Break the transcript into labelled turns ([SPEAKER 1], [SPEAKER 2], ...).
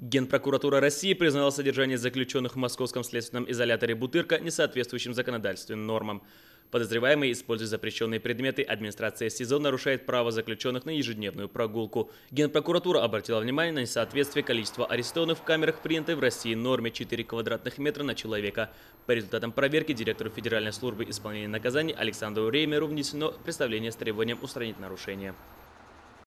[SPEAKER 1] Генпрокуратура России признала содержание заключенных в московском следственном изоляторе Бутырка несоответствующим законодательственным нормам. Подозреваемые используя запрещенные предметы, администрация СИЗО нарушает право заключенных на ежедневную прогулку. Генпрокуратура обратила внимание на несоответствие количества арестованных в камерах принятой в России норме 4 квадратных метра на человека. По результатам проверки директору Федеральной службы исполнения наказаний Александру Реймеру внесено представление с требованием устранить нарушение.